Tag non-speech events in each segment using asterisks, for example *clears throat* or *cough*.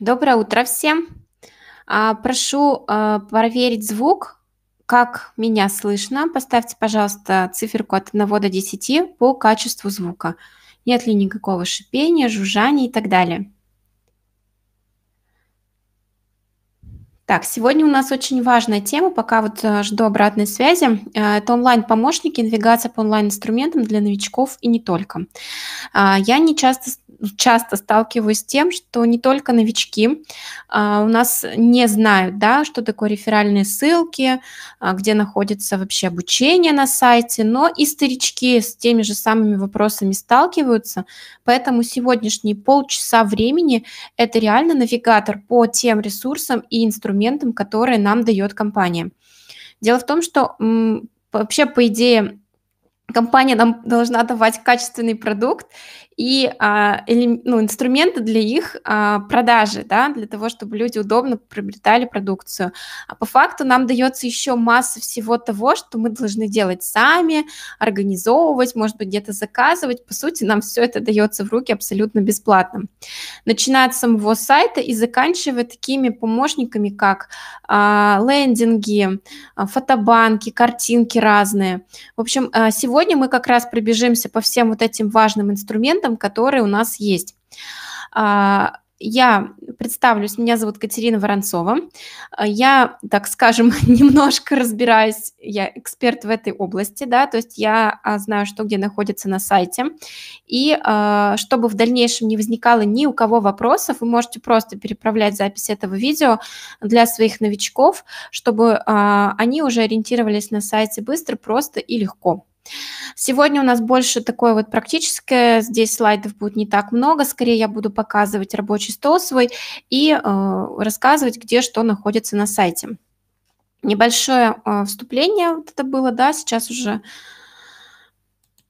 Доброе утро всем. А, прошу а, проверить звук, как меня слышно. Поставьте, пожалуйста, циферку от 1 до 10 по качеству звука. Нет ли никакого шипения, жужжания и так далее. Так, сегодня у нас очень важная тема, пока вот э, жду обратной связи. Э, это онлайн-помощники, навигация по онлайн-инструментам для новичков и не только. А, я не часто, часто сталкиваюсь с тем, что не только новички а, у нас не знают, да, что такое реферальные ссылки, а, где находится вообще обучение на сайте, но и старички с теми же самыми вопросами сталкиваются, поэтому сегодняшние полчаса времени – это реально навигатор по тем ресурсам и инструментам, инструментам, которые нам дает компания. Дело в том, что вообще, по идее, компания нам должна давать качественный продукт, и а, элем, ну, инструменты для их а, продажи, да, для того, чтобы люди удобно приобретали продукцию. А по факту нам дается еще масса всего того, что мы должны делать сами, организовывать, может быть, где-то заказывать. По сути, нам все это дается в руки абсолютно бесплатно. Начиная от самого сайта и заканчивая такими помощниками, как а, лендинги, а, фотобанки, картинки разные. В общем, а, сегодня мы как раз пробежимся по всем вот этим важным инструментам, инструментам, которые у нас есть. А, я представлюсь, меня зовут Катерина Воронцова. А, я, так скажем, *laughs* немножко разбираюсь, я эксперт в этой области, да, то есть я а, знаю, что где находится на сайте. И чтобы в дальнейшем не возникало ни у кого вопросов, вы можете просто переправлять запись этого видео для своих новичков, чтобы они уже ориентировались на сайте быстро, просто и легко. Сегодня у нас больше такое вот практическое, здесь слайдов будет не так много, скорее я буду показывать рабочий стол свой и э, рассказывать, где что находится на сайте. Небольшое э, вступление вот это было, да, сейчас уже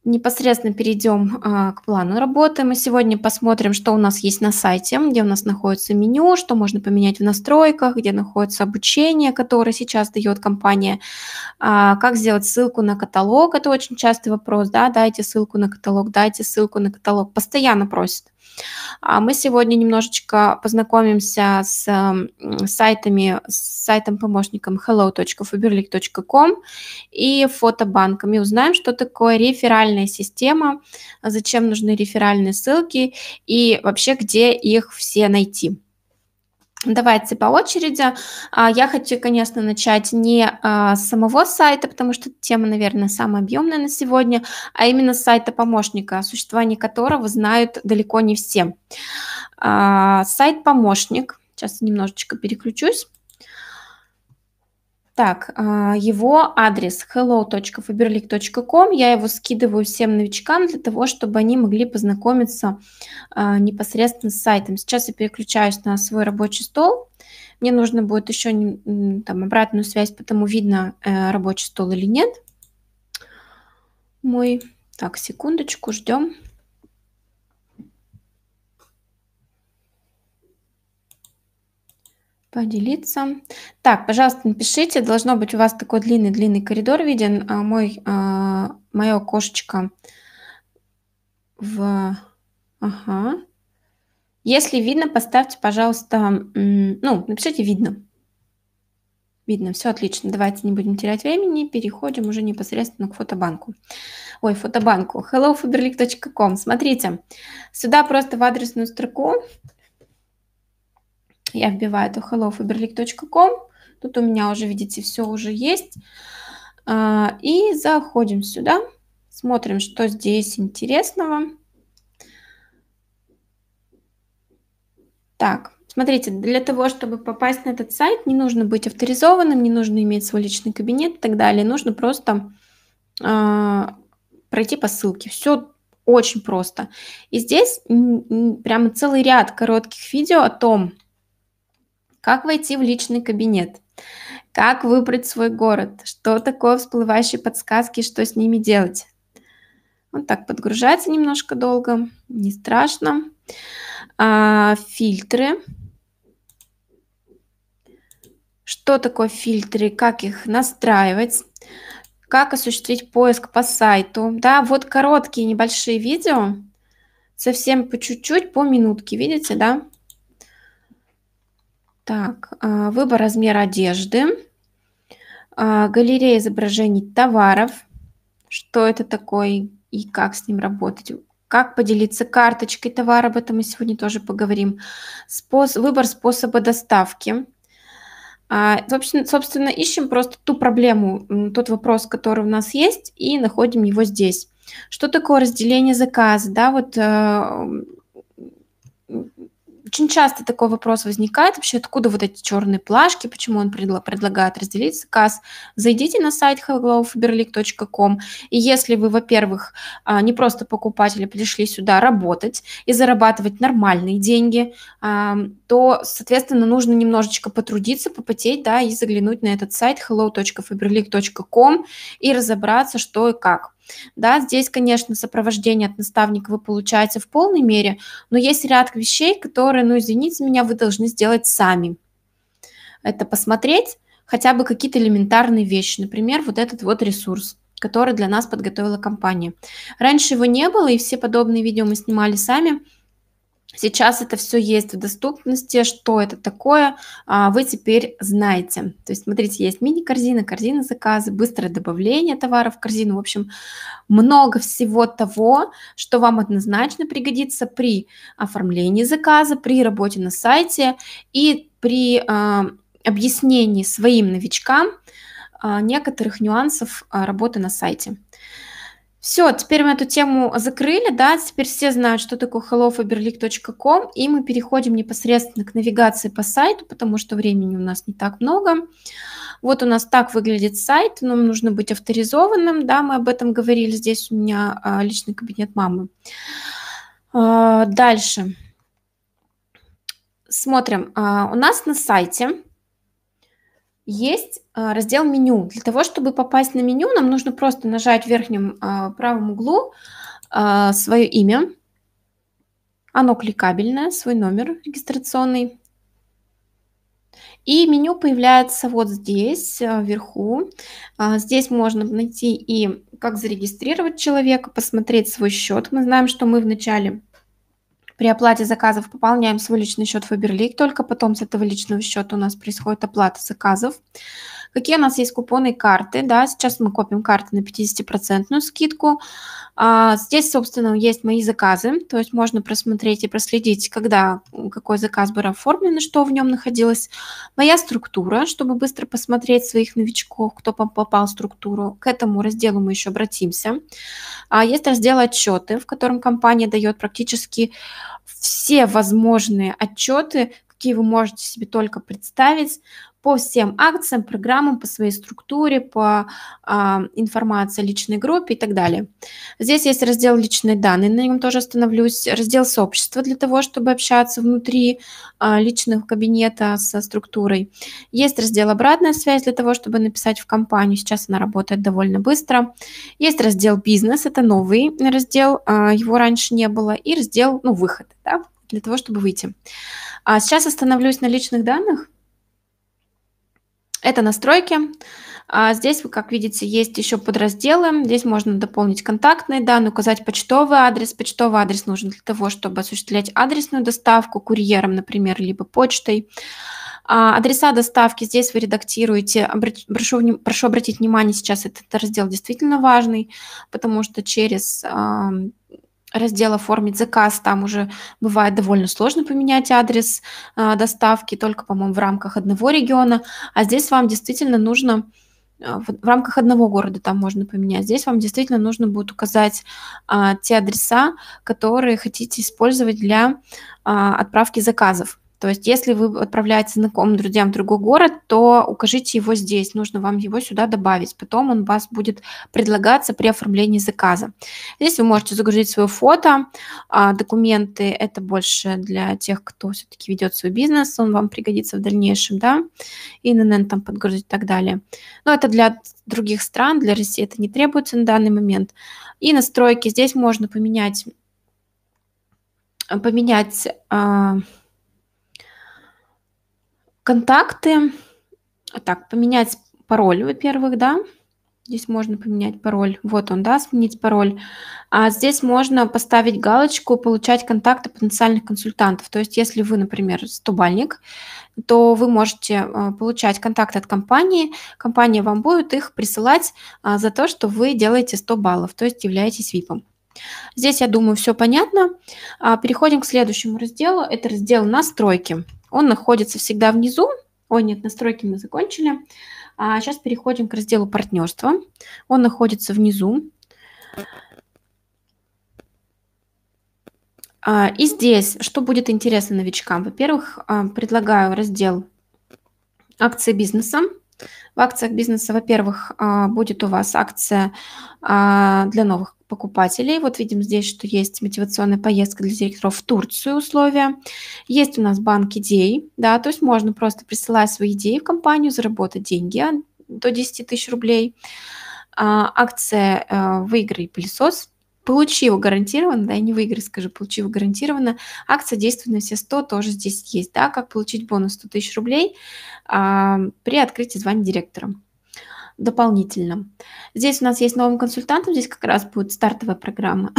непосредственно перейдем а, к плану работы. Мы сегодня посмотрим, что у нас есть на сайте, где у нас находится меню, что можно поменять в настройках, где находится обучение, которое сейчас дает компания, а, как сделать ссылку на каталог. Это очень частый вопрос, да, дайте ссылку на каталог, дайте ссылку на каталог. Постоянно просят. А Мы сегодня немножечко познакомимся с сайтами, с сайтом-помощником hello.faberlic.com и фотобанками. Узнаем, что такое реферальная система, зачем нужны реферальные ссылки и вообще, где их все найти. Давайте по очереди. А, я хочу, конечно, начать не а, с самого сайта, потому что тема, наверное, самая объемная на сегодня, а именно с сайта помощника, существование которого знают далеко не все. А, сайт помощник. Сейчас немножечко переключусь. Так, а, его адрес hello.faberlic.com. Я его скидываю всем новичкам для того, чтобы они могли познакомиться а, непосредственно с сайтом. Сейчас я переключаюсь на свой рабочий стол. Мне нужно будет еще там, обратную связь, потому видно, э, рабочий стол или нет. Мой. Так, секундочку, ждем. поделиться. Так, пожалуйста, напишите. Должно быть у вас такой длинный-длинный коридор виден. А мой, а, мое окошечко в... Ага. Если видно, поставьте, пожалуйста... Ну, напишите «видно». Видно, все отлично. Давайте не будем терять времени, переходим уже непосредственно к фотобанку. Ой, фотобанку. hellofaberlic.com. Смотрите, сюда просто в адресную строку я вбиваю это hellofaberlic.com, тут у меня уже, видите, все уже есть. А, и заходим сюда, смотрим, что здесь интересного. Так, смотрите, для того, чтобы попасть на этот сайт, не нужно быть авторизованным, не нужно иметь свой личный кабинет и так далее. Нужно просто э, пройти по ссылке. Все очень просто. И здесь прямо целый ряд коротких видео о том, как войти в личный кабинет? Как выбрать свой город? Что такое всплывающие подсказки что с ними делать? Он так подгружается немножко долго, не страшно. А, фильтры. Что такое фильтры, как их настраивать, как осуществить поиск по сайту. Да, вот короткие небольшие видео, совсем по чуть-чуть, по минутке, видите, да? Так, а, выбор размера одежды, а, галерея изображений товаров, что это такое и как с ним работать, как поделиться карточкой товара, об этом мы сегодня тоже поговорим, Спос выбор способа доставки. А, собственно, собственно, ищем просто ту проблему, тот вопрос, который у нас есть, и находим его здесь. Что такое разделение заказа? Да, вот э, очень часто такой вопрос возникает вообще, откуда вот эти черные плашки, почему он предло- предлагает разделить заказ. Зайдите на сайт hellofaberlic.com, и если вы, во-первых, а, не просто покупатели пришли сюда работать и зарабатывать нормальные деньги, а, то, соответственно, нужно немножечко потрудиться, попотеть, да, и заглянуть на этот сайт hello.faberlic.com и разобраться, что и как. Да, здесь, конечно, сопровождение от наставника вы получаете в полной мере, но есть ряд вещей, которые, ну, извините меня, вы должны сделать сами. Это посмотреть хотя бы какие-то элементарные вещи, например, вот этот вот ресурс который для нас подготовила компания. Раньше его не было, и все подобные видео мы снимали сами – Сейчас это все есть в доступности. Что это такое, а, вы теперь знаете. То есть, смотрите, есть мини-корзина, корзина заказа, быстрое добавление товаров в корзину. В общем, много всего того, что вам однозначно пригодится при оформлении заказа, при работе на сайте и при а, объяснении своим новичкам а, некоторых нюансов работы на сайте. Все, теперь мы эту тему закрыли, да, теперь все знают, что такое hellofaberlic.com, и мы переходим непосредственно к навигации по сайту, потому что времени у нас не так много. Вот у нас так выглядит сайт, нам нужно быть авторизованным, да, мы об этом говорили, здесь у меня а, личный кабинет мамы. А, дальше. Смотрим, а, у нас на сайте есть а, раздел меню. Для того, чтобы попасть на меню, нам нужно просто нажать в верхнем а, правом углу а, свое имя. Оно кликабельное, свой номер регистрационный. И меню появляется вот здесь, вверху. Здесь можно найти и как зарегистрировать человека, посмотреть свой счет. Мы знаем, что мы вначале при оплате заказов пополняем свой личный счет Faberlic, только потом с этого личного счета у нас происходит оплата заказов какие у нас есть купоны карты, да, сейчас мы копим карты на 50% скидку. А, здесь, собственно, есть мои заказы, то есть можно просмотреть и проследить, когда какой заказ был оформлен, что в нем находилось. Моя структура, чтобы быстро посмотреть своих новичков, кто попал в структуру. К этому разделу мы еще обратимся. А, есть раздел отчеты, в котором компания дает практически все возможные отчеты, какие вы можете себе только представить по всем акциям, программам, по своей структуре, по а, информации о личной группе и так далее. Здесь есть раздел «Личные данные», на нем тоже остановлюсь. Раздел «Сообщество» для того, чтобы общаться внутри а, личного кабинета со структурой. Есть раздел «Обратная связь» для того, чтобы написать в компанию. Сейчас она работает довольно быстро. Есть раздел «Бизнес», это новый раздел, а, его раньше не было. И раздел, ну, «Выход», да, для того, чтобы выйти. А сейчас остановлюсь на личных данных. Это настройки. А здесь, вы, как видите, есть еще подразделы. Здесь можно дополнить контактные данные, указать почтовый адрес. Почтовый адрес нужен для того, чтобы осуществлять адресную доставку курьером, например, либо почтой. А адреса доставки здесь вы редактируете. Прошу, прошу обратить внимание, сейчас этот раздел действительно важный, потому что через раздел «Оформить заказ», там уже бывает довольно сложно поменять адрес э, доставки, только, по-моему, в рамках одного региона, а здесь вам действительно нужно а, в, рамках одного города там можно поменять. Здесь вам действительно нужно будет указать а, те адреса, которые хотите использовать для а, отправки заказов. То есть, если вы отправляете знакомым друзьям в другой город, то укажите его здесь, нужно вам его сюда добавить. Потом он вас будет предлагаться при оформлении заказа. Здесь вы можете загрузить свое фото, а, документы, это больше для тех, кто все-таки ведет свой бизнес, он вам пригодится в дальнейшем, да, и ННН там подгрузить и так далее. Но это для других стран, для России это не требуется на данный момент. И настройки, здесь можно поменять, поменять а, Контакты. Так, поменять пароль, во-первых, да. Здесь можно поменять пароль. Вот он, да, сменить пароль. А здесь можно поставить галочку «Получать контакты потенциальных консультантов». То есть если вы, например, стубальник, то вы можете э, получать контакты от компании. Компания вам будет их присылать а, за то, что вы делаете 100 баллов, то есть являетесь ВИПом. Здесь, я думаю, все понятно. А, переходим к следующему разделу. Это раздел «Настройки». Он находится всегда внизу. Ой, нет, настройки мы закончили. А сейчас переходим к разделу партнерства. Он находится внизу. А, и здесь, что будет интересно новичкам? Во-первых, а, предлагаю раздел акции бизнеса. В акциях бизнеса, во-первых, а, будет у вас акция для новых покупателей. Вот видим здесь, что есть мотивационная поездка для директоров в Турцию условия. Есть у нас банк идей, да, то есть можно просто присылать свои идеи в компанию, заработать деньги а, до 10 тысяч рублей. А, акция а, э, «Выиграй пылесос», получи его гарантированно, да, и не выиграй, скажи, получи его гарантированно. Акция действует на все 100, тоже здесь есть, да, как получить бонус 100 тысяч рублей а, при открытии звания директором дополнительно. Здесь у нас есть новым консультантом, здесь как раз будет стартовая программа.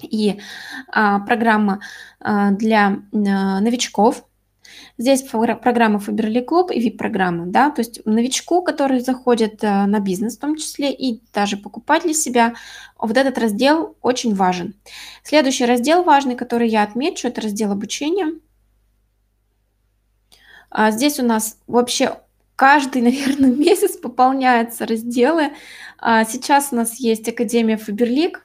И а, программа а, для а, новичков, Здесь программа Фаберли Клуб и VIP-программы, да, то есть новичку, который заходит а, на бизнес в том числе и даже покупать для себя, вот этот раздел очень важен. Следующий раздел важный, который я отмечу, это раздел обучения. А здесь у нас вообще каждый, *laughs* наверное, месяц пополняются разделы. А, сейчас у нас есть Академия Фаберлик,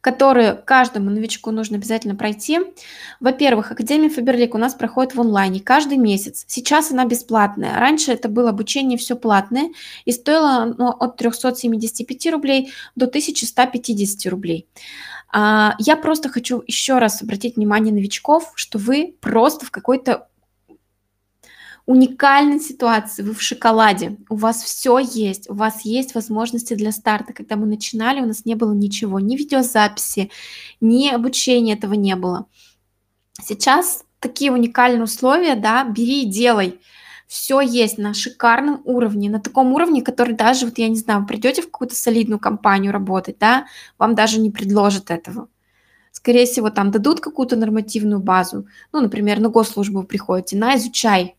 которую каждому новичку нужно обязательно пройти. Во-первых, Академия Фаберлик у нас проходит в онлайне каждый месяц. Сейчас она бесплатная. Раньше это было обучение все платное, и стоило оно от 375 рублей до 1150 рублей. А, я просто хочу еще раз обратить внимание новичков, что вы просто в какой-то уникальной ситуации, вы в шоколаде, у вас все есть, у вас есть возможности для старта. Когда мы начинали, у нас не было ничего, ни видеозаписи, ни обучения этого не было. Сейчас такие уникальные условия, да, бери и делай. Все есть на шикарном уровне, на таком уровне, который даже, вот я не знаю, придете в какую-то солидную компанию работать, да, вам даже не предложат этого скорее всего, там дадут какую-то нормативную базу. Ну, например, на госслужбу приходите, на, изучай,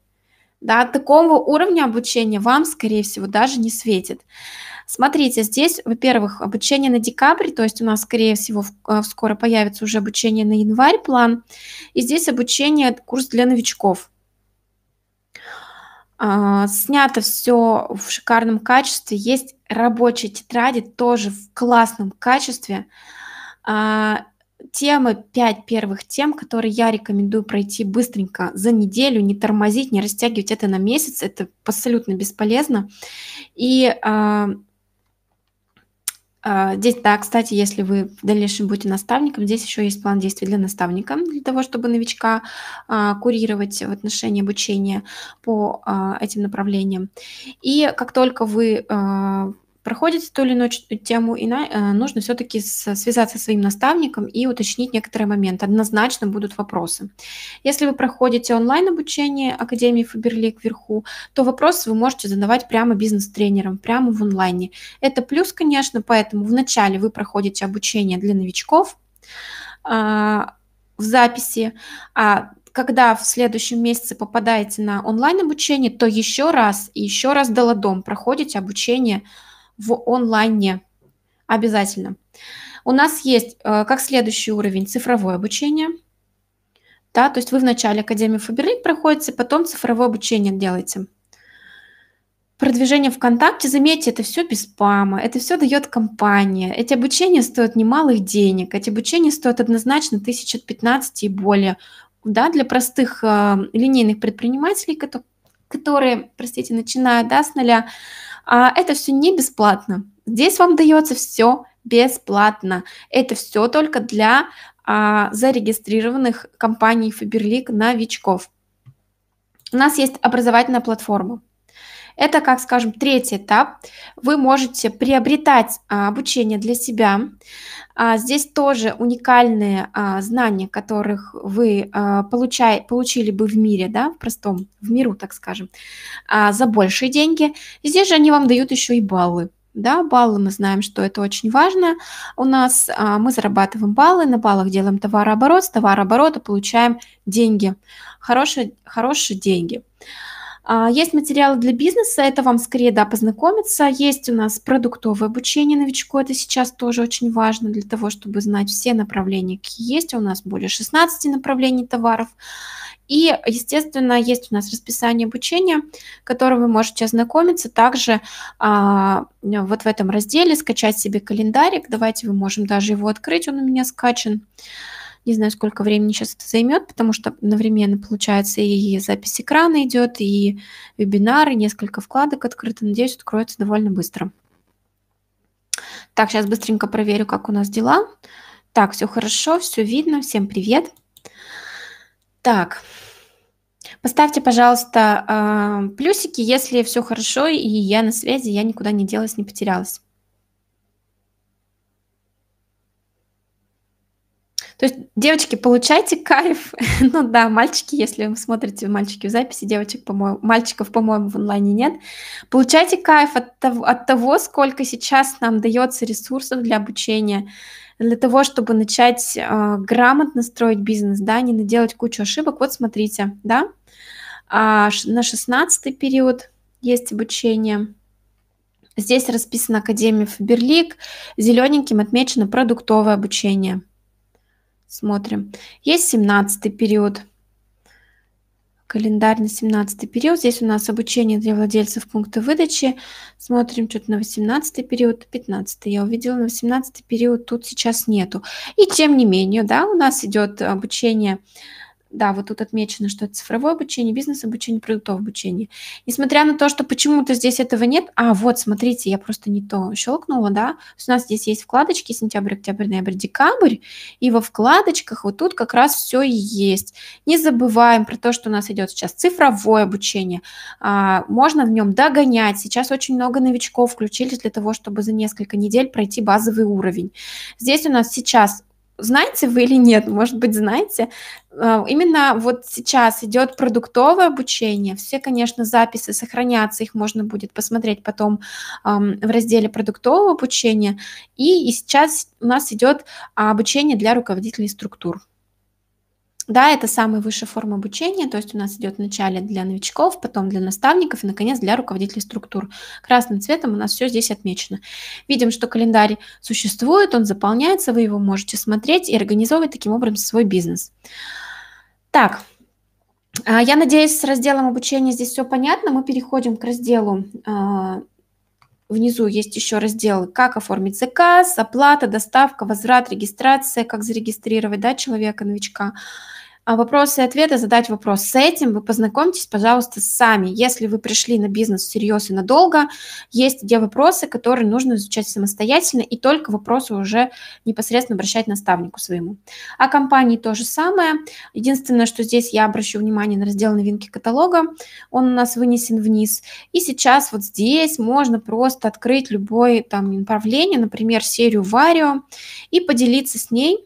да, такого уровня обучения вам, скорее всего, даже не светит. Смотрите, здесь, во-первых, обучение на декабрь, то есть у нас, скорее всего, а, скоро появится уже обучение на январь план. И здесь обучение, курс для новичков. А, снято все в шикарном качестве. Есть рабочие тетради тоже в классном качестве. А, темы, пять первых тем, которые я рекомендую пройти быстренько за неделю, не тормозить, не растягивать это на месяц, это абсолютно бесполезно. И а, а, здесь, да, кстати, если вы в дальнейшем будете наставником, здесь еще есть план действий для наставника, для того, чтобы новичка а, курировать в отношении обучения по а, этим направлениям. И как только вы а, проходите ту или иную тему, и на, э, нужно все-таки связаться со своим наставником и уточнить некоторые моменты. Однозначно будут вопросы. Если вы проходите онлайн-обучение Академии Фаберлик вверху, то вопросы вы можете задавать прямо бизнес-тренерам, прямо в онлайне. Это плюс, конечно, поэтому вначале вы проходите обучение для новичков а, в записи, а когда в следующем месяце попадаете на онлайн-обучение, то еще раз и еще раз доладом проходите обучение в онлайне. Обязательно. У нас есть э, как следующий уровень цифровое обучение. Да, то есть вы в начале академии Фаберлик проходите, потом цифровое обучение делаете. Продвижение ВКонтакте, заметьте, это все без спама, это все дает компания. Эти обучения стоят немалых денег, эти обучения стоят однозначно 1015 и более. Да, для простых э, линейных предпринимателей, которые, простите, начинают да, с нуля, а Это все не бесплатно. Здесь вам дается все бесплатно. Это все только для а, зарегистрированных компаний Фаберлик новичков. У нас есть образовательная платформа. Это, как скажем, третий этап. Вы можете приобретать а, обучение для себя. А, здесь тоже уникальные а, знания, которых вы получай, получили бы в мире, да, в простом, в миру, так скажем, за большие деньги. Здесь же они вам дают еще и баллы да, баллы мы знаем, что это очень важно. У нас а, мы зарабатываем баллы, на баллах делаем товарооборот, с товарооборота получаем деньги, хорошие, хорошие деньги. А, есть материалы для бизнеса, это вам скорее, да, познакомиться. Есть у нас продуктовое обучение новичку, это сейчас тоже очень важно для того, чтобы знать все направления, какие есть. У нас более 16 направлений товаров. И, естественно, есть у нас расписание обучения, которое вы можете ознакомиться. Также а, вот в этом разделе скачать себе календарик. Давайте мы можем даже его открыть, он у меня скачан. А, не знаю, сколько времени сейчас это займет, потому что одновременно, получается, и запись экрана идет, и вебинары, несколько вкладок открыто. Надеюсь, откроется довольно быстро. Так, сейчас быстренько проверю, как у нас дела. Так, все хорошо, все видно. Всем привет. Так, поставьте, пожалуйста, а, плюсики, если все хорошо, и я на связи, я никуда не делась, не потерялась. То есть, девочки, получайте кайф. *laughs* ну да, мальчики, если вы смотрите мальчики в записи, девочек, по-моему, мальчиков, по-моему, в онлайне нет. Получайте кайф от того, от того, сколько сейчас нам дается ресурсов для обучения, для того, чтобы начать э, грамотно строить бизнес, да, не наделать кучу ошибок. Вот смотрите, да, а, на 16 период есть обучение. Здесь расписана Академия Фаберлик, зелененьким отмечено продуктовое обучение – Смотрим. Есть 17 период. Календарный 17 период. Здесь у нас обучение для владельцев пункта выдачи. Смотрим что-то на 18 период, 15. Я увидела, на 18 период тут сейчас нету. И тем не менее, да, у нас идет обучение да, вот тут отмечено, что это цифровое обучение, бизнес-обучение, продуктовое обучение. Несмотря на то, что почему-то здесь этого нет, а вот, смотрите, я просто не то щелкнула, да, у нас здесь есть вкладочки сентябрь, октябрь, ноябрь, декабрь, и во вкладочках вот тут как раз все и есть. Не забываем про то, что у нас идет сейчас цифровое обучение, а, можно в нем догонять, сейчас очень много новичков включились для того, чтобы за несколько недель пройти базовый уровень. Здесь у нас сейчас знаете вы или нет, может быть, знаете, а, именно вот сейчас идет продуктовое обучение. Все, конечно, записи сохранятся, их можно будет посмотреть потом в разделе продуктового обучения. И, и сейчас у нас идет а, обучение для руководителей структур. Да, это самая высшая форма обучения, то есть у нас идет вначале для новичков, потом для наставников и, наконец, для руководителей структур. Красным цветом у нас все здесь отмечено. Видим, что календарь существует, он заполняется, вы его можете смотреть и организовывать таким образом свой бизнес. Так, а, я надеюсь, с разделом обучения здесь все понятно. Мы переходим к разделу а, Внизу есть еще раздел «Как оформить заказ», «Оплата», «Доставка», «Возврат», «Регистрация», «Как зарегистрировать да, человека, новичка». А вопросы и ответы, задать вопрос с этим. Вы познакомьтесь, пожалуйста, сами. Если вы пришли на бизнес серьезно, и надолго, есть те вопросы, которые нужно изучать самостоятельно, и только вопросы уже непосредственно обращать наставнику своему. О а компании то же самое. Единственное, что здесь я обращу внимание на раздел новинки каталога, он у нас вынесен вниз. И сейчас вот здесь можно просто открыть любое там направление, например, серию Варио, и поделиться с ней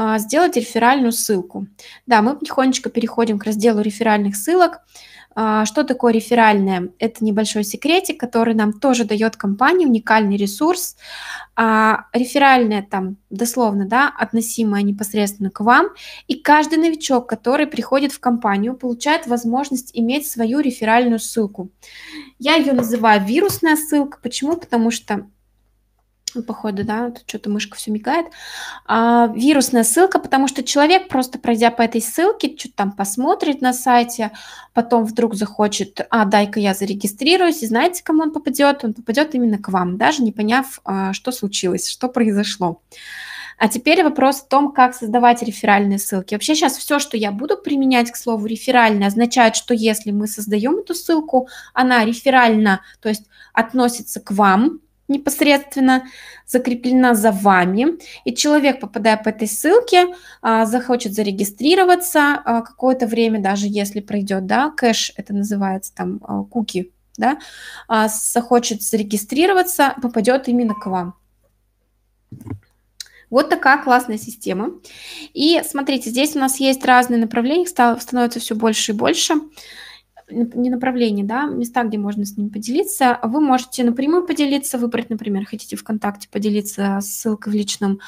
а, сделать реферальную ссылку. Да, мы потихонечку переходим к разделу реферальных ссылок. А, что такое реферальная? Это небольшой секретик, который нам тоже дает компания, уникальный ресурс. А реферальная там дословно, да, относимая непосредственно к вам. И каждый новичок, который приходит в компанию, получает возможность иметь свою реферальную ссылку. Я ее называю вирусная ссылка. Почему? Потому что походу, да, тут что-то мышка все мигает, а, вирусная ссылка, потому что человек, просто пройдя по этой ссылке, что-то там посмотрит на сайте, потом вдруг захочет, а, дай-ка я зарегистрируюсь, и знаете, кому он попадет? Он попадет именно к вам, даже не поняв, а, что случилось, что произошло. А теперь вопрос о том, как создавать реферальные ссылки. Вообще сейчас все, что я буду применять к слову реферальное, означает, что если мы создаем эту ссылку, она реферально, то есть относится к вам, непосредственно закреплена за вами. И человек, попадая по этой ссылке, а, захочет зарегистрироваться а, какое-то время, даже если пройдет, да, кэш, это называется там а, куки, да, захочет зарегистрироваться, попадет именно к вам. Вот такая классная система. И смотрите, здесь у нас есть разные направления, становится все больше и больше не направления, да, места, где можно с ним поделиться, вы можете напрямую поделиться, выбрать, например, хотите ВКонтакте поделиться ссылкой в личном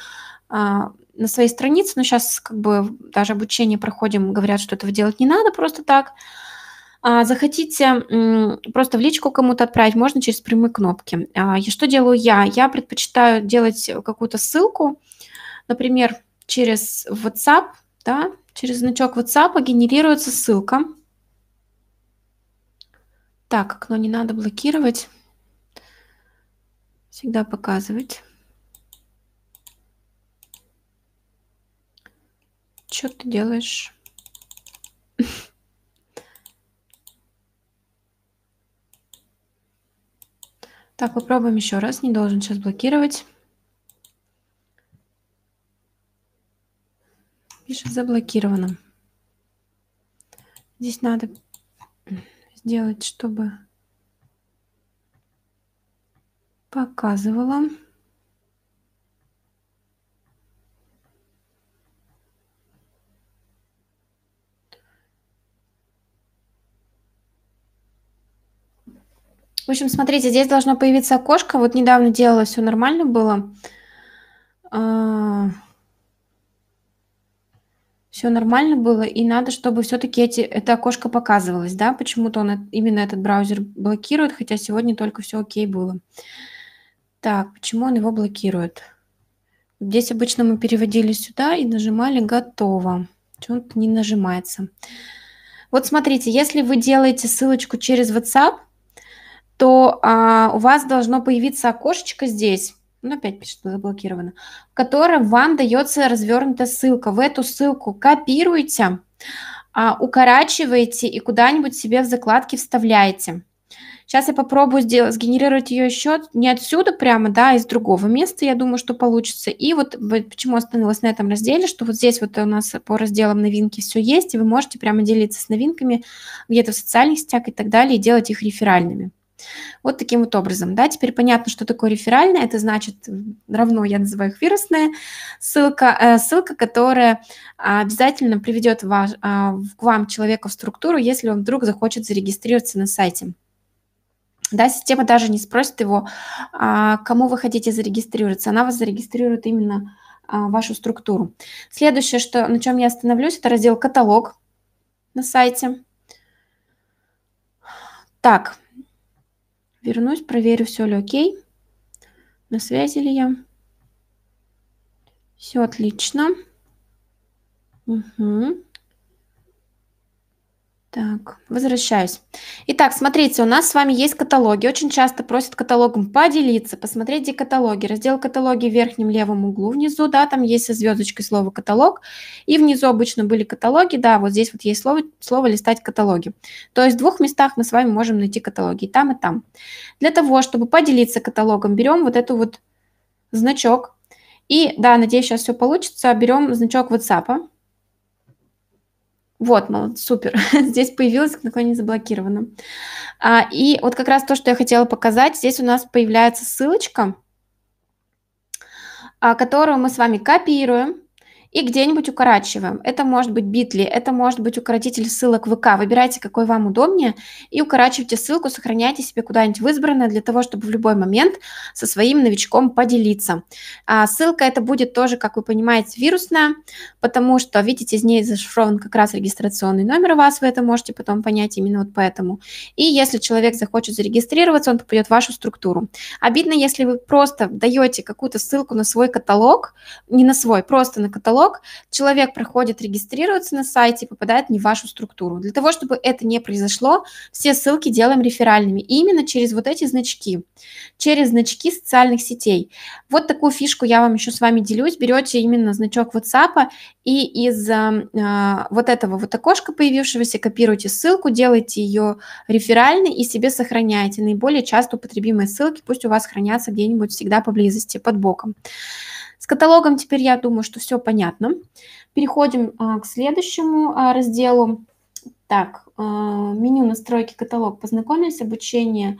а, на своей странице, но сейчас как бы даже обучение проходим, говорят, что этого делать не надо просто так. А, захотите просто в личку кому-то отправить, можно через прямые кнопки. А, что делаю я? Я предпочитаю делать какую-то ссылку, например, через WhatsApp, да, через значок WhatsApp генерируется ссылка, так, окно не надо блокировать. Всегда показывать. Что ты делаешь? *laughs* Так, попробуем еще раз. Не должен сейчас блокировать. Пишет заблокированным. Здесь надо сделать, чтобы показывала. В общем, смотрите, здесь должно появиться окошко. Вот недавно делала, все нормально было. А, все нормально было, и надо, чтобы все-таки эти, это окошко показывалось, да, почему-то он именно этот браузер блокирует, хотя сегодня только все окей было. Так, почему он его блокирует? Здесь обычно мы переводили сюда и нажимали «Готово». Почему-то не нажимается. Вот смотрите, если вы делаете ссылочку через WhatsApp, то а, у вас должно появиться окошечко здесь, ну опять пишет, заблокировано, в котором вам дается развернутая ссылка. В эту ссылку копируете, а, укорачиваете и куда-нибудь себе в закладке вставляете. Сейчас я попробую сделать, сгенерировать ее еще не отсюда прямо, да, а из другого места, я думаю, что получится. И вот почему остановилась на этом разделе, что вот здесь вот у нас по разделам новинки все есть, и вы можете прямо делиться с новинками где-то в социальных сетях и так далее, и делать их реферальными. Вот таким вот образом, да, теперь понятно, что такое реферальная, это значит, равно я называю их вирусная ссылка, э, ссылка, которая обязательно приведет ваш, а, к вам человека в структуру, если он вдруг захочет зарегистрироваться на сайте. Да, система даже не спросит его, а, кому вы хотите зарегистрироваться, она вас зарегистрирует именно а, вашу структуру. Следующее, что, на чем я остановлюсь, это раздел «Каталог» на сайте. Так, Вернусь, проверю, все ли окей. На связи ли я? Все отлично. Угу. Так, возвращаюсь. Итак, смотрите, у нас с вами есть каталоги. Очень часто просят каталогом поделиться. посмотреть Посмотрите каталоги. Раздел каталоги в верхнем левом углу внизу, да, там есть со звездочкой слово «каталог». И внизу обычно были каталоги, да, вот здесь вот есть слово, слово «листать каталоги». То есть в двух местах мы с вами можем найти каталоги, и там, и там. Для того, чтобы поделиться каталогом, берем вот эту вот значок. И, да, надеюсь, сейчас все получится. Берем значок WhatsApp, вот, мол, супер. *laughs* Здесь появилось, такое не заблокировано. А, и вот как раз то, что я хотела показать, здесь у нас появляется ссылочка, а, которую мы с вами копируем и где-нибудь укорачиваем. Это может быть битли, это может быть укоротитель ссылок ВК. Выбирайте, какой вам удобнее, и укорачивайте ссылку, сохраняйте себе куда-нибудь в избранное для того, чтобы в любой момент со своим новичком поделиться. А ссылка это будет тоже, как вы понимаете, вирусная, потому что, видите, из ней зашифрован как раз регистрационный номер у вас, вы это можете потом понять именно вот поэтому. И если человек захочет зарегистрироваться, он попадет в вашу структуру. Обидно, если вы просто даете какую-то ссылку на свой каталог, не на свой, просто на каталог, залог, человек проходит, регистрируется на сайте и попадает не в вашу структуру. Для того, чтобы это не произошло, все ссылки делаем реферальными, и именно через вот эти значки, через значки социальных сетей. Вот такую фишку я вам еще с вами делюсь. Берете именно значок WhatsApp и из э, вот этого вот окошка появившегося копируете ссылку, делаете ее реферальной и себе сохраняете. Наиболее часто употребимые ссылки пусть у вас хранятся где-нибудь всегда поблизости, под боком. С каталогом теперь я думаю, что все понятно. Переходим а, к следующему а, разделу. Так, а, меню настройки каталог познакомились, обучение,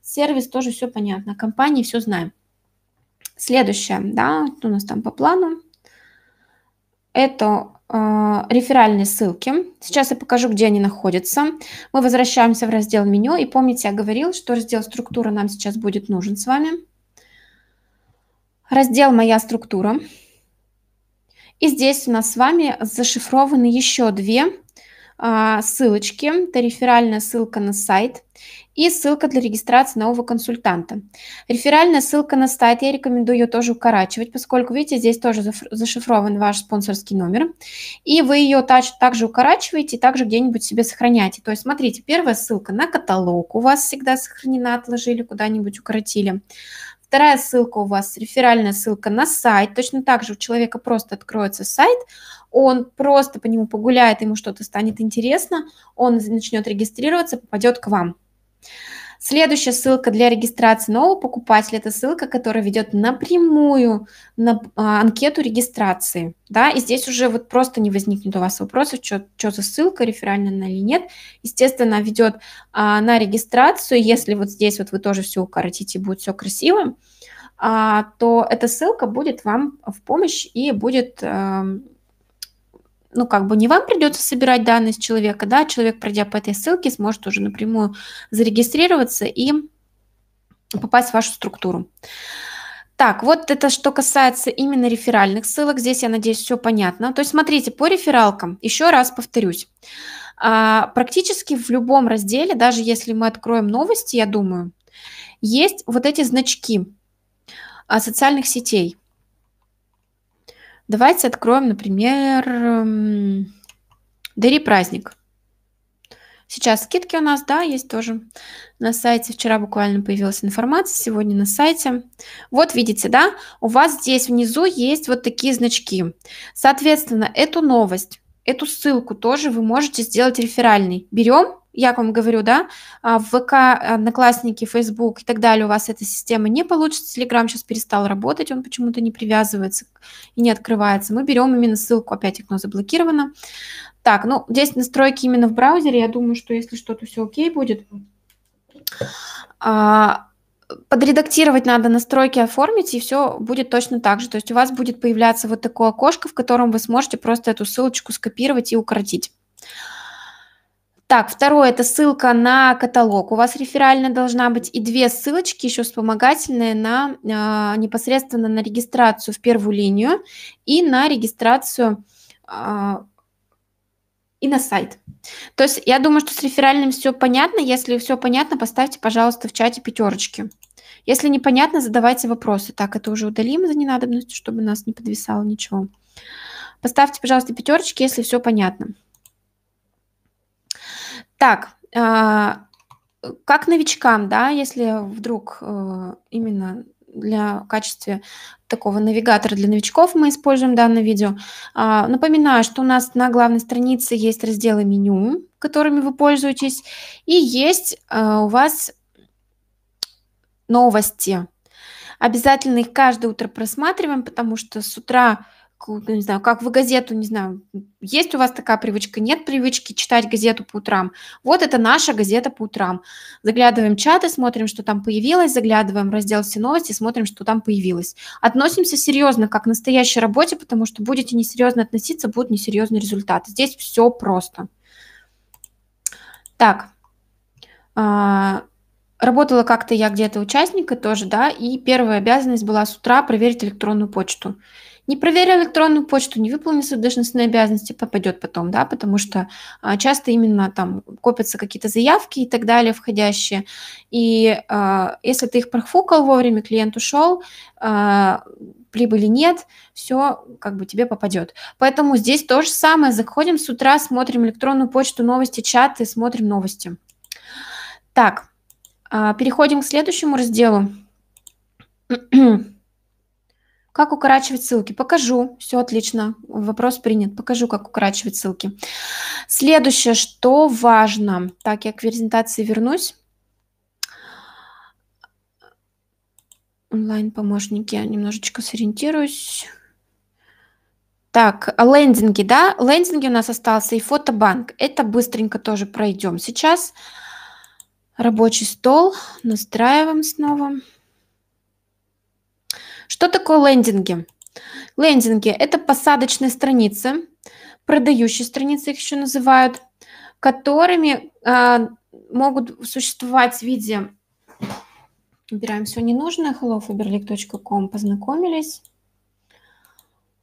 сервис тоже все понятно, компании все знаем. Следующее, да, у нас там по плану. Это э, реферальные ссылки. Сейчас я покажу, где они находятся. Мы возвращаемся в раздел меню. И помните, я говорил, что раздел структура нам сейчас будет нужен с вами. Раздел «Моя структура». И здесь у нас с вами зашифрованы еще две а, ссылочки. Это реферальная ссылка на сайт и ссылка для регистрации нового консультанта. Реферальная ссылка на сайт, я рекомендую ее тоже укорачивать, поскольку, видите, здесь тоже зашифрован ваш спонсорский номер. И вы ее также укорачиваете и также где-нибудь себе сохраняете. То есть, смотрите, первая ссылка на каталог у вас всегда сохранена, отложили, куда-нибудь укоротили. Вторая ссылка у вас, реферальная ссылка на сайт. Точно так же у человека просто откроется сайт, он просто по нему погуляет, ему что-то станет интересно, он начнет регистрироваться, попадет к вам. Следующая ссылка для регистрации нового покупателя – это ссылка, которая ведет напрямую на а, анкету регистрации. Да? И здесь уже вот просто не возникнет у вас вопросов, что, что за ссылка, реферальная она или нет. Естественно, ведет а, на регистрацию. Если вот здесь вот вы тоже все укоротите, будет все красиво, а, то эта ссылка будет вам в помощь и будет… А, ну, как бы не вам придется собирать данные с человека, да, человек, пройдя по этой ссылке, сможет уже напрямую зарегистрироваться и попасть в вашу структуру. Так, вот это что касается именно реферальных ссылок. Здесь, я надеюсь, все понятно. То есть смотрите, по рефералкам, еще раз повторюсь, а, практически в любом разделе, даже если мы откроем новости, я думаю, есть вот эти значки а, социальных сетей – Давайте откроем, например, эм, Дари праздник. Сейчас скидки у нас, да, есть тоже на сайте. Вчера буквально появилась информация, сегодня на сайте. Вот видите, да, у вас здесь внизу есть вот такие значки. Соответственно, эту новость, эту ссылку тоже вы можете сделать реферальный. Берем я вам говорю, да, а, в ВК, Одноклассники, Facebook и так далее у вас эта система не получится, Telegram сейчас перестал работать, он почему-то не привязывается и не открывается. Мы берем именно ссылку, опять окно заблокировано. Так, ну, здесь настройки именно в браузере, я думаю, что если что-то все окей будет. А, подредактировать надо настройки, оформить, и все будет точно так же. То есть у вас будет появляться вот такое окошко, в котором вы сможете просто эту ссылочку скопировать и укоротить. Так, второе – это ссылка на каталог. У вас реферальная должна быть и две ссылочки еще вспомогательные на э, непосредственно на регистрацию в первую линию и на регистрацию э, и на сайт. То есть я думаю, что с реферальным все понятно. Если все понятно, поставьте, пожалуйста, в чате пятерочки. Если непонятно, задавайте вопросы. Так, это уже удалим за ненадобностью, чтобы нас не подвисало ничего. Поставьте, пожалуйста, пятерочки, если все понятно. Так, а, как новичкам, да, если вдруг э, именно для качестве такого навигатора для новичков мы используем данное видео. А, напоминаю, что у нас на главной странице есть разделы меню, которыми вы пользуетесь, и есть э, у вас новости. Обязательно их каждое утро просматриваем, потому что с утра не знаю, как вы газету, не знаю, есть у вас такая привычка, нет привычки читать газету по утрам. Вот это наша газета по утрам. Заглядываем чаты, смотрим, что там появилось, заглядываем в раздел «Все новости», смотрим, что там появилось. Относимся серьезно, как к настоящей работе, потому что будете несерьезно относиться, будут несерьезные результаты. Здесь все просто. Так, а, работала как-то я где-то участника тоже, да, и первая обязанность была с утра проверить электронную почту не проверил электронную почту, не выполнил свои должностные обязанности, попадет потом, да, потому что а, часто именно там копятся какие-то заявки и так далее входящие, и а, если ты их профукал вовремя, клиент ушел, а, прибыли нет, все как бы тебе попадет. Поэтому здесь то же самое, заходим с утра, смотрим электронную почту, новости, чаты, смотрим новости. Так, а, переходим к следующему разделу. *clears throat* Как укорачивать ссылки? Покажу. Все отлично. Вопрос принят. Покажу, как укорачивать ссылки. Следующее, что важно. Так, я к презентации вернусь. Онлайн-помощники. Я немножечко сориентируюсь. Так, лендинги, да? Лендинги у нас остался и фотобанк. Это быстренько тоже пройдем сейчас. Рабочий стол. Настраиваем снова. Снова. Что такое лендинги? Лендинги – это посадочные страницы, продающие страницы их еще называют, которыми э, могут существовать в виде... Убираем все ненужное. hellofaberlic.com познакомились.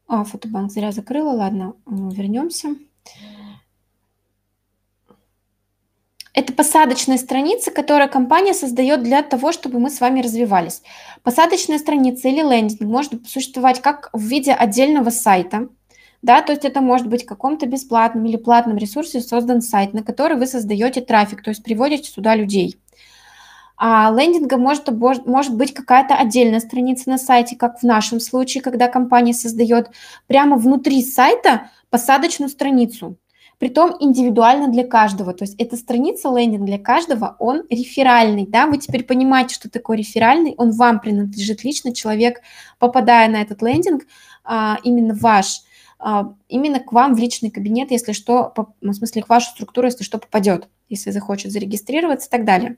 А, фотобанк зря закрыла. Ладно, вернемся. Вернемся. Это посадочная страница, которые компания создает для того, чтобы мы с вами развивались. Посадочная страница или лендинг может существовать как в виде отдельного сайта, да, то есть это может быть в каком-то бесплатном или платном ресурсе создан сайт, на который вы создаете трафик, то есть приводите сюда людей. А лендинга может, может быть какая-то отдельная страница на сайте, как в нашем случае, когда компания создает прямо внутри сайта посадочную страницу притом индивидуально для каждого. То есть эта страница, лендинг для каждого, он реферальный, да, вы теперь понимаете, что такое реферальный, он вам принадлежит лично, человек, попадая на этот лендинг, а, именно ваш, а, именно к вам в личный кабинет, если что, ну, в смысле к вашу структуру, если что, попадет, если захочет зарегистрироваться и так далее.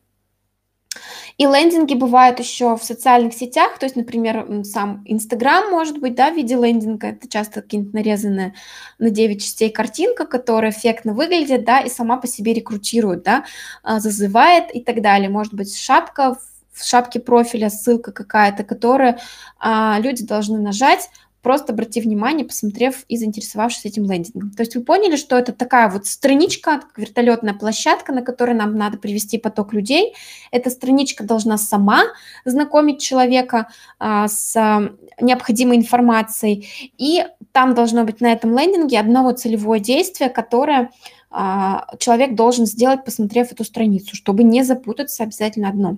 И лендинги бывают еще в социальных сетях, то есть, например, сам Инстаграм, может быть, да, в виде лендинга, это часто какие-нибудь нарезанные на 9 частей картинка, которая эффектно выглядит, да, и сама по себе рекрутирует, да, а, зазывает и так далее. Может быть, шапка в шапке профиля ссылка какая-то, которую а, люди должны нажать, просто обрати внимание, посмотрев и заинтересовавшись этим лендингом. То есть вы поняли, что это такая вот страничка, вертолетная площадка, на которой нам надо привести поток людей. Эта страничка должна сама знакомить человека а, с а, необходимой информацией. И там должно быть на этом лендинге одно вот целевое действие, которое а, человек должен сделать, посмотрев эту страницу, чтобы не запутаться обязательно одно.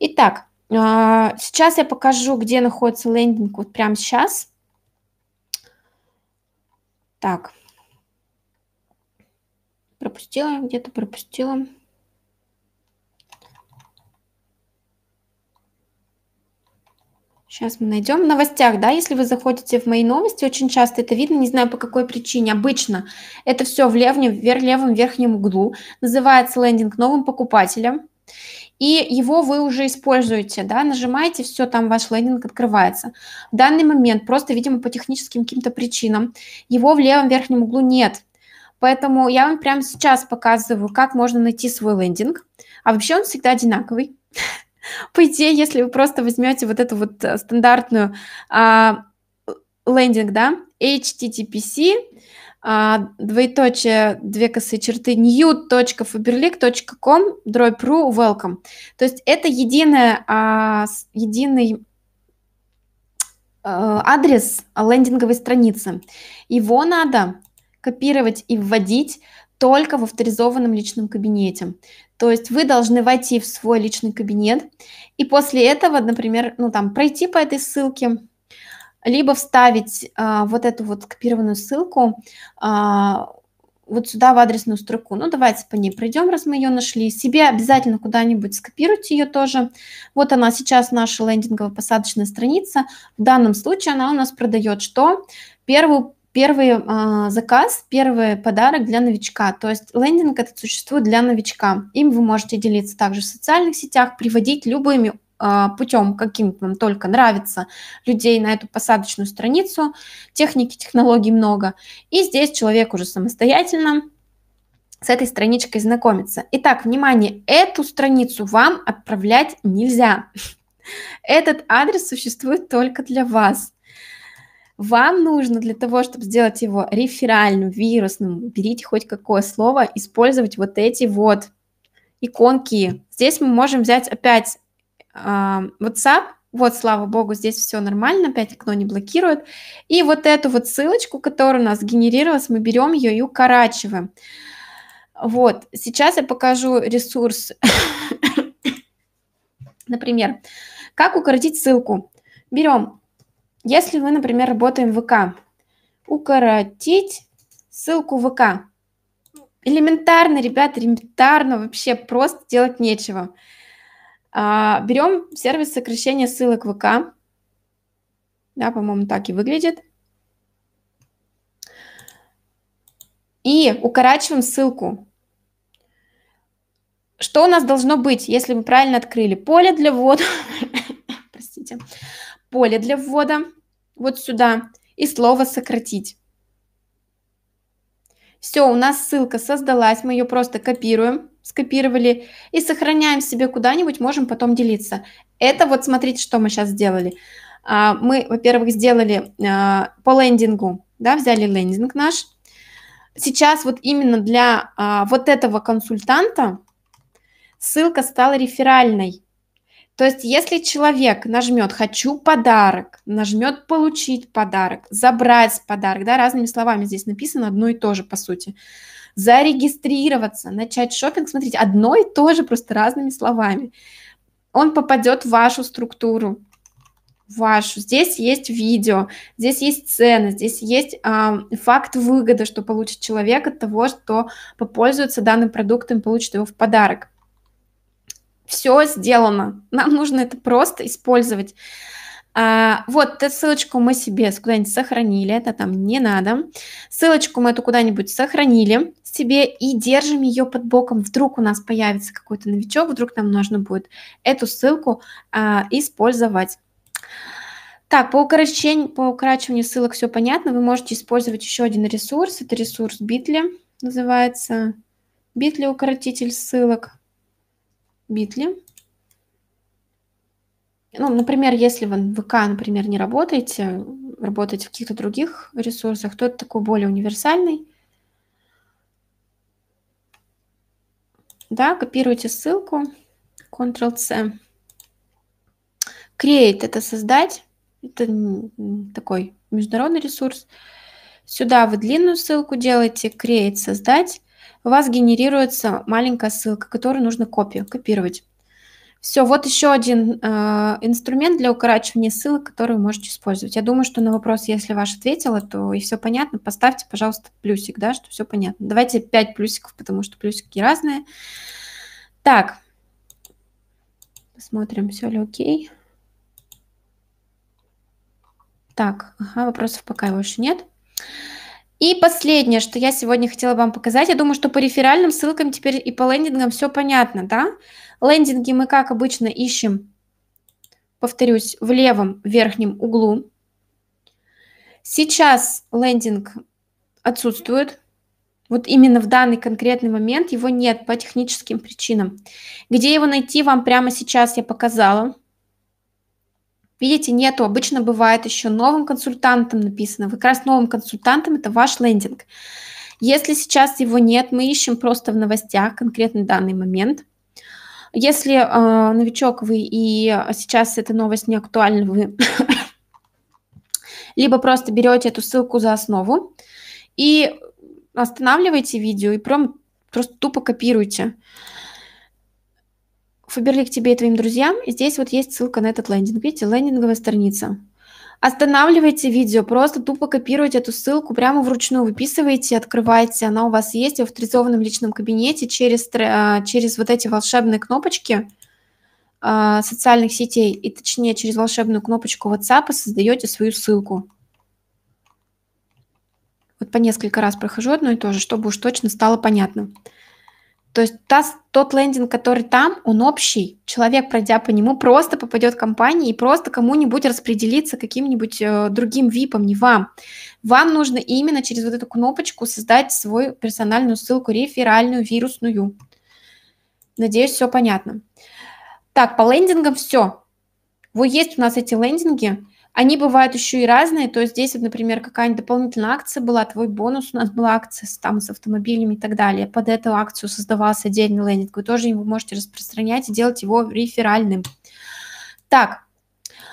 Итак, а, сейчас я покажу, где находится лендинг вот прямо сейчас. Так. Пропустила, где-то пропустила. Сейчас мы найдем. В новостях, да, если вы заходите в мои новости, очень часто это видно, не знаю по какой причине. Обычно это все в левнем, вверх, левом верхнем углу. Называется лендинг новым покупателям и его вы уже используете, да, нажимаете, все, там ваш лендинг открывается. В данный момент просто, видимо, по техническим каким-то причинам его в левом верхнем углу нет. Поэтому я вам прямо сейчас показываю, как можно найти свой лендинг. А вообще он всегда одинаковый. *laughs* По идее, если вы просто возьмете вот эту вот э, стандартную а, лендинг, да, HTTPC, а, двоеточие, две косые черты, new.faberlic.com, дробь ру, welcome. То есть это единая, а, единый а, адрес лендинговой страницы. Его надо копировать и вводить только в авторизованном личном кабинете. То есть вы должны войти в свой личный кабинет и после этого, например, ну там пройти по этой ссылке, либо вставить а, вот эту вот копированную ссылку а, вот сюда в адресную строку. Ну, давайте по ней пройдем, раз мы ее нашли. Себе обязательно куда-нибудь скопируйте ее тоже. Вот она сейчас, наша лендинговая посадочная страница. В данном случае она у нас продает что? Первую первый э, заказ, первый подарок для новичка. То есть лендинг это существует для новичка. Им вы можете делиться также в социальных сетях, приводить любыми а, путем, каким то вам только нравится, людей на эту посадочную страницу. Техники, технологий много. И здесь человек уже самостоятельно с этой страничкой знакомиться. Итак, внимание, эту страницу вам отправлять нельзя. Этот адрес существует только для вас. Вам нужно для того, чтобы сделать его реферальным, вирусным, берите хоть какое слово, использовать вот эти вот иконки. Здесь мы можем взять опять WhatsApp. А, вот, слава богу, здесь все нормально, опять окно не блокирует. И вот эту вот ссылочку, которая у нас генерировалась, мы берем ее и укорачиваем. Вот, сейчас я покажу ресурс. *coughs* Например, как укоротить ссылку. Берем, если мы, например, работаем в ВК, укоротить ссылку в ВК. Элементарно, ребят, элементарно, вообще просто делать нечего. А, берем сервис сокращения ссылок ВК. Да, по-моему, так и выглядит. И укорачиваем ссылку. Что у нас должно быть, если мы правильно открыли? Поле для ввода. *laughs* Простите. Поле для ввода. Вот сюда. И слово «сократить». Все, у нас ссылка создалась, мы ее просто копируем скопировали и сохраняем себе куда-нибудь, можем потом делиться. Это вот смотрите, что мы сейчас сделали. А, мы, во-первых, сделали а, по лендингу, да, взяли лендинг наш. Сейчас вот именно для а, вот этого консультанта ссылка стала реферальной. То есть, если человек нажмет «хочу подарок», нажмет «получить подарок», «забрать подарок», да, разными словами здесь написано одно и то же, по сути – зарегистрироваться, начать шопинг, смотрите, одно и то же, просто разными словами. Он попадет в вашу структуру, вашу. Здесь есть видео, здесь есть цены, здесь есть э, факт выгоды, что получит человек от того, что попользуется данным продуктом, получит его в подарок. Все сделано. Нам нужно это просто использовать. А, вот, эту ссылочку мы себе куда-нибудь сохранили, это там не надо. Ссылочку мы эту куда-нибудь сохранили себе и держим ее под боком. Вдруг у нас появится какой-то новичок, вдруг нам нужно будет эту ссылку а, использовать. Так, по укорочению, по укорачиванию ссылок все понятно. Вы можете использовать еще один ресурс. Это ресурс Bitly, называется Bitly укоротитель ссылок. Bitly. Ну, например, если вы в ВК, например, не работаете, работаете в каких-то других ресурсах, то это такой более универсальный Да, копируйте ссылку. Ctrl-C. Create – это создать. Это такой международный ресурс. Сюда вы длинную ссылку делаете, create – создать. У вас генерируется маленькая ссылка, которую нужно копию, копировать. Все, вот еще один э, инструмент для укорачивания ссылок, который вы можете использовать. Я думаю, что на вопрос, если ваш ответила, то и все понятно. Поставьте, пожалуйста, плюсик, да, что все понятно. Давайте 5 плюсиков, потому что плюсики разные. Так, посмотрим, все ли окей. Так, ага, вопросов пока больше нет. Нет. И последнее, что я сегодня хотела вам показать, я думаю, что по реферальным ссылкам теперь и по лендингам все понятно, да? Лендинги мы, как обычно, ищем, повторюсь, в левом верхнем углу. Сейчас лендинг отсутствует, вот именно в данный конкретный момент его нет по техническим причинам. Где его найти, вам прямо сейчас я показала. Видите, нету, обычно бывает еще новым консультантом написано. Вы как раз новым консультантом – это ваш лендинг. Если сейчас его нет, мы ищем просто в новостях конкретный данный момент. Если э, новичок вы и сейчас эта новость не актуальна, вы *coughs* либо просто берете эту ссылку за основу и останавливаете видео и прям просто тупо копируете. Фаберлик тебе и твоим друзьям. здесь вот есть ссылка на этот лендинг. Видите, лендинговая страница. Останавливайте видео, просто тупо копируйте эту ссылку, прямо вручную выписываете, открываете, она у вас есть в авторизованном личном кабинете через, а, через вот эти волшебные кнопочки а, социальных сетей, и точнее через волшебную кнопочку WhatsApp создаете свою ссылку. Вот по несколько раз прохожу одно и то же, чтобы уж точно стало понятно. То есть та, тот лендинг, который там, он общий. Человек, пройдя по нему, просто попадет в компанию и просто кому-нибудь распределится каким-нибудь э, другим випом, не вам. Вам нужно именно через вот эту кнопочку создать свою персональную ссылку, реферальную, вирусную. Надеюсь, все понятно. Так, по лендингам все. Вот есть у нас эти лендинги. Они бывают еще и разные, то есть здесь, вот, например, какая-нибудь дополнительная акция была, твой бонус, у нас была акция с, там, с автомобилями и так далее. Под эту акцию создавался отдельный лендинг, вы тоже его можете распространять и делать его реферальным. Так,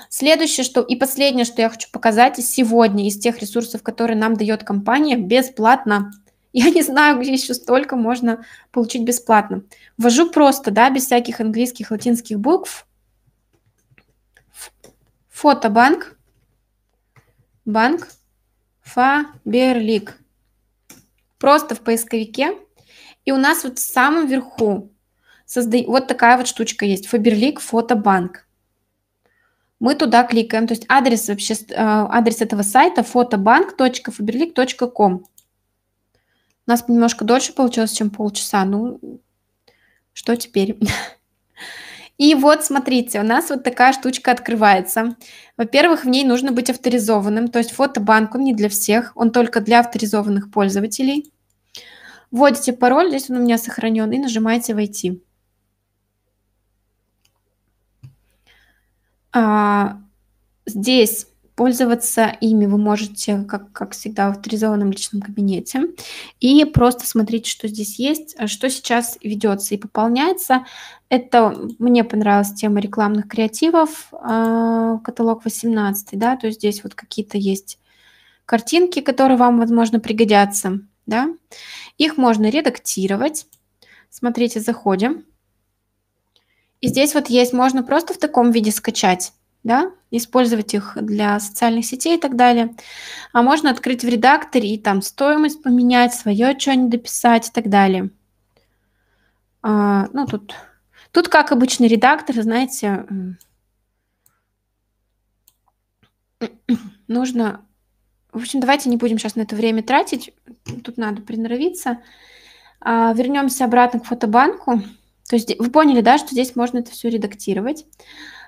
Следующее, что и последнее, что я хочу показать сегодня из тех ресурсов, которые нам дает компания, бесплатно. *laughs* Я не знаю, где еще столько можно получить бесплатно. Ввожу просто, да, без всяких английских, латинских букв. Фотобанк. Банк. Фаберлик. Просто в поисковике. И у нас вот в самом верху созда... вот такая вот штучка есть. Фаберлик фотобанк. Мы туда кликаем. То есть адрес вообще, э, адрес этого сайта фотобанк.фаберлик.ком. У нас немножко дольше получилось, чем полчаса. Ну, что теперь? *laughs* И вот, смотрите, у нас вот такая штучка открывается. Во-первых, в ней нужно быть авторизованным, то есть фотобанк, он не для всех, он только для авторизованных пользователей. Вводите пароль, здесь он у меня сохранен, и нажимаете «Войти». А, здесь Пользоваться ими вы можете, как, как всегда, в авторизованном личном кабинете. И просто смотрите, что здесь есть, а что сейчас ведется и пополняется. Это мне понравилась тема рекламных креативов, а, каталог 18, да, то есть здесь вот какие-то есть картинки, которые вам, возможно, пригодятся, да. Их можно редактировать. Смотрите, заходим. И здесь вот есть, можно просто в таком виде скачать да, использовать их для социальных сетей и так далее. А можно открыть в редакторе и там стоимость поменять, свое что-нибудь дописать и так далее. А, ну, тут, тут, как обычный редактор, знаете, *clears throat* нужно... В общем, давайте не будем сейчас на это время тратить. Тут надо приноровиться. А, вернемся обратно к фотобанку. То есть вы поняли, да, что здесь можно это все редактировать.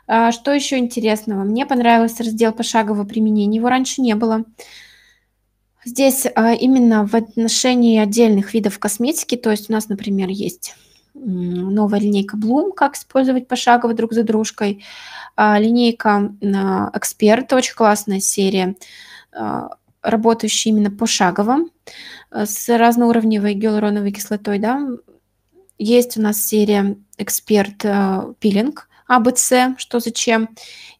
А, что еще интересного? Мне понравился раздел пошагового применения. Его раньше не было. Здесь а, именно в отношении отдельных видов косметики, то есть у нас, например, есть новая линейка Bloom, как использовать пошагово друг за дружкой, а, линейка Expert очень классная серия, работающая именно пошагово с разноуровневой гиалуроновой кислотой, да, есть у нас серия Expert Peeling. А, Б, С, что, зачем.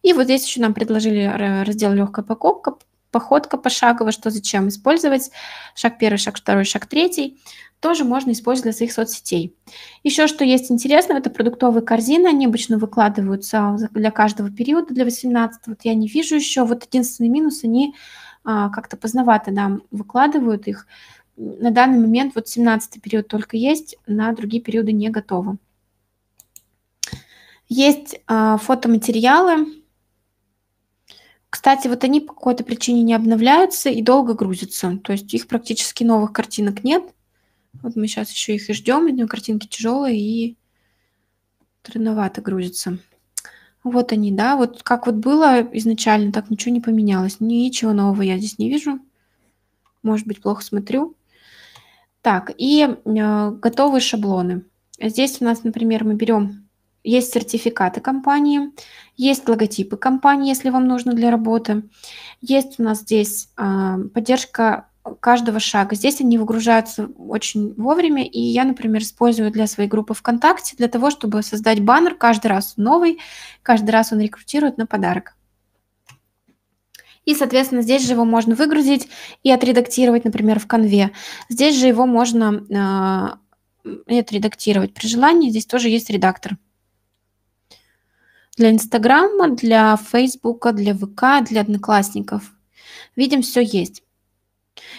И вот здесь еще нам предложили э, раздел легкая покупка, походка пошагово, что, зачем использовать. Шаг первый, шаг второй, шаг третий тоже можно использовать для своих соцсетей. Еще что есть интересного, это продуктовые корзины. Они обычно выкладываются для каждого периода, для 18 Вот я не вижу еще. Вот единственный минус, они а, как-то поздновато нам выкладывают их. На данный момент вот 17 период только есть, на другие периоды не готовы. Есть а, фотоматериалы. Кстати, вот они по какой-то причине не обновляются и долго грузятся. То есть их практически новых картинок нет. Вот мы сейчас еще их и ждем. У картинки тяжелые и трудновато грузятся. Вот они, да, вот как вот было изначально, так ничего не поменялось. Ничего нового я здесь не вижу. Может быть, плохо смотрю. Так, и э, готовые шаблоны. Здесь у нас, например, мы берем есть сертификаты компании, есть логотипы компании, если вам нужно для работы. Есть у нас здесь а, поддержка каждого шага. Здесь они выгружаются очень вовремя, и я, например, использую для своей группы ВКонтакте для того, чтобы создать баннер каждый раз новый, каждый раз он рекрутирует на подарок. И, соответственно, здесь же его можно выгрузить и отредактировать, например, в конве. Здесь же его можно э, отредактировать при желании. Здесь тоже есть редактор. Для Инстаграма, для Фейсбука, для ВК, для Одноклассников. Видим, все есть.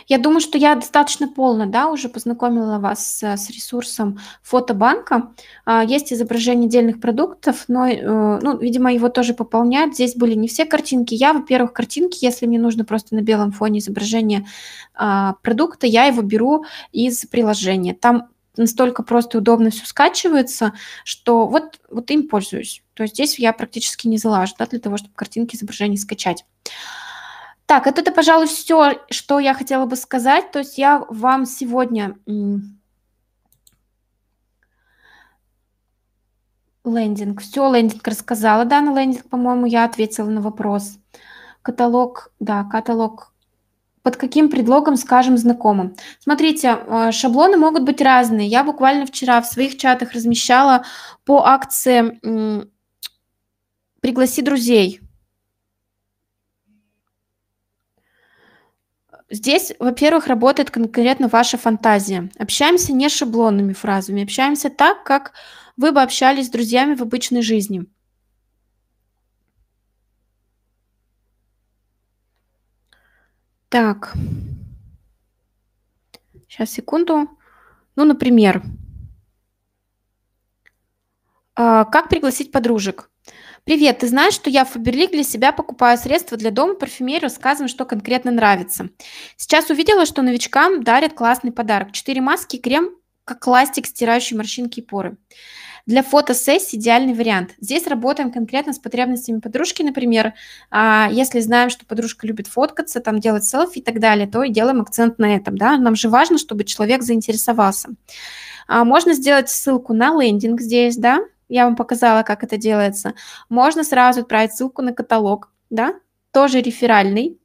Я думаю, что я достаточно полно, да, уже познакомила вас с ресурсом фотобанка. А, есть изображение отдельных продуктов, но, э, ну, видимо, его тоже пополняют. Здесь были не все картинки. Я, во-первых, картинки, если мне нужно просто на белом фоне изображение а, продукта, я его беру из приложения. Там настолько просто и удобно все скачивается, что вот, вот им пользуюсь. То есть здесь я практически не залажу, да, для того, чтобы картинки, изображения скачать. Так, это, пожалуй, все, что я хотела бы сказать. То есть я вам сегодня лендинг, все лендинг рассказала, да, на лендинг, по-моему, я ответила на вопрос. Каталог, да, каталог под каким предлогом скажем знакомым. Смотрите, э, шаблоны могут быть разные. Я буквально вчера в своих чатах размещала по акции «Пригласи друзей». Здесь, во-первых, работает конкретно ваша фантазия. Общаемся не шаблонными фразами, общаемся так, как вы бы общались с друзьями в обычной жизни – Так. Сейчас, секунду. Ну, например, а, как пригласить подружек? Привет, ты знаешь, что я в Фаберлик для себя покупаю средства для дома, парфюмерию, сказываю, что конкретно нравится. Сейчас увидела, что новичкам дарят классный подарок. Четыре маски, крем как ластик, стирающий морщинки и поры. Для фотосессий идеальный вариант. Здесь работаем конкретно с потребностями подружки, например, а, если знаем, что подружка любит фоткаться, там делать селфи и так далее, то и делаем акцент на этом, да. Нам же важно, чтобы человек заинтересовался. А, можно сделать ссылку на лендинг здесь, да. Я вам показала, как это делается. Можно сразу отправить ссылку на каталог, да, тоже реферальный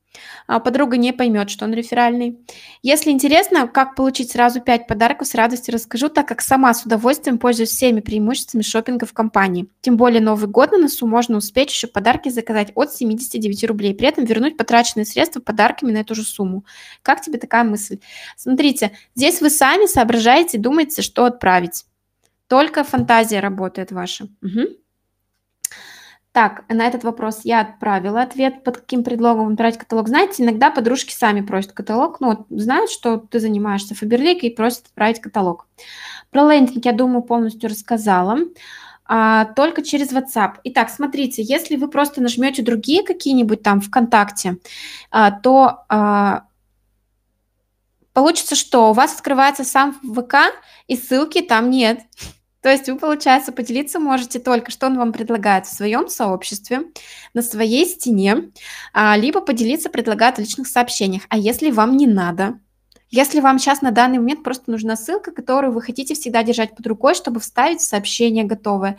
а подруга не поймет, что он реферальный. Если интересно, как получить сразу 5 подарков, с радостью расскажу, так как сама с удовольствием пользуюсь всеми преимуществами шопинга в компании. Тем более Новый год на носу можно успеть еще подарки заказать от 79 рублей, при этом вернуть потраченные средства подарками на эту же сумму. Как тебе такая мысль? Смотрите, здесь вы сами соображаете, думаете, что отправить. Только фантазия работает ваша. Угу. Так, на этот вопрос я отправила ответ, под каким предлогом выбирать каталог. Знаете, иногда подружки сами просят каталог, ну, вот знают, что ты занимаешься Фаберликой и просят отправить каталог. Про лендинг, я думаю, полностью рассказала, а, только через WhatsApp. Итак, смотрите, если вы просто нажмете другие какие-нибудь там ВКонтакте, а, то а, получится, что у вас открывается сам ВК, и ссылки там нет. То есть вы, получается, поделиться можете только, что он вам предлагает в своем сообществе, на своей стене, а, либо поделиться предлагает в личных сообщениях. А если вам не надо, если вам сейчас на данный момент просто нужна ссылка, которую вы хотите всегда держать под рукой, чтобы вставить в сообщение готовое,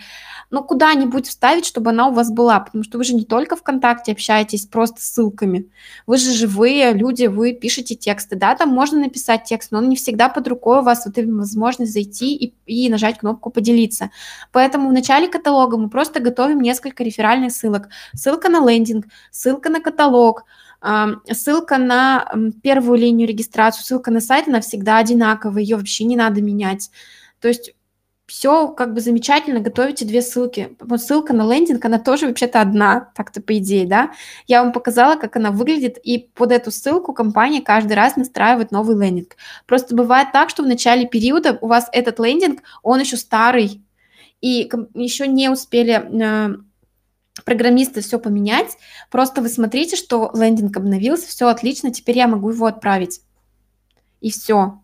но ну, куда-нибудь вставить, чтобы она у вас была, потому что вы же не только ВКонтакте общаетесь просто ссылками, вы же живые люди, вы пишете тексты, да, там можно написать текст, но он не всегда под рукой у вас, вот и возможность зайти и, и нажать кнопку «Поделиться». Поэтому в начале каталога мы просто готовим несколько реферальных ссылок. Ссылка на лендинг, ссылка на каталог, Ссылка на первую линию регистрации, ссылка на сайт, она всегда одинаковая, ее вообще не надо менять. То есть все как бы замечательно, готовите две ссылки. Вот ссылка на лендинг, она тоже вообще-то одна, так-то по идее, да. Я вам показала, как она выглядит, и под эту ссылку компания каждый раз настраивает новый лендинг. Просто бывает так, что в начале периода у вас этот лендинг, он еще старый, и еще не успели э, программиста все поменять. Просто вы смотрите, что лендинг обновился, все отлично, теперь я могу его отправить. И все.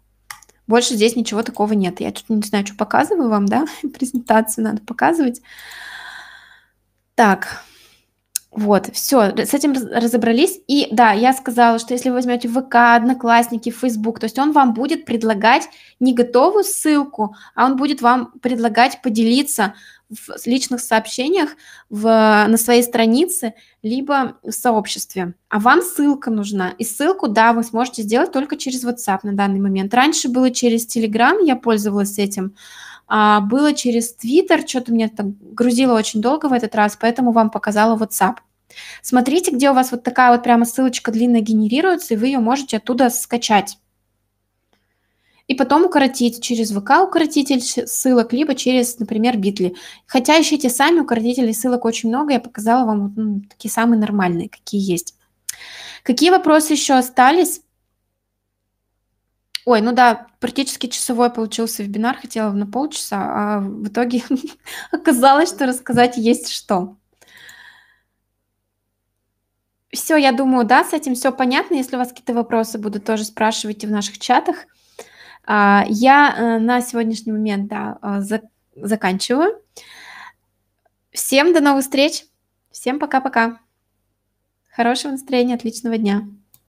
Больше здесь ничего такого нет. Я тут не знаю, что показываю вам, да? *laughs* Презентацию надо показывать. Так. Вот, все, с этим разобрались. И да, я сказала, что если вы возьмете ВК, Одноклассники, Фейсбук, то есть он вам будет предлагать не готовую ссылку, а он будет вам предлагать поделиться в личных сообщениях в, на своей странице, либо в сообществе. А вам ссылка нужна. И ссылку, да, вы сможете сделать только через WhatsApp на данный момент. Раньше было через Telegram, я пользовалась этим. А было через Twitter, что-то мне там грузило очень долго в этот раз, поэтому вам показала WhatsApp. Смотрите, где у вас вот такая вот прямо ссылочка длинная генерируется, и вы ее можете оттуда скачать. И потом укоротить через ВК-укоротитель ссылок, либо через, например, Битли. Хотя ищите сами, укоротителей ссылок очень много, я показала вам ну, такие самые нормальные, какие есть. Какие вопросы еще остались? Ой, ну да, практически часовой получился вебинар, хотела на полчаса, а в итоге *laughs* оказалось, что рассказать есть что все, я думаю, да, с этим все понятно. Если у вас какие-то вопросы будут, тоже спрашивайте в наших чатах. А, я э, на сегодняшний момент да, э, заканчиваю. Всем до новых встреч. Всем пока-пока. Хорошего настроения, отличного дня.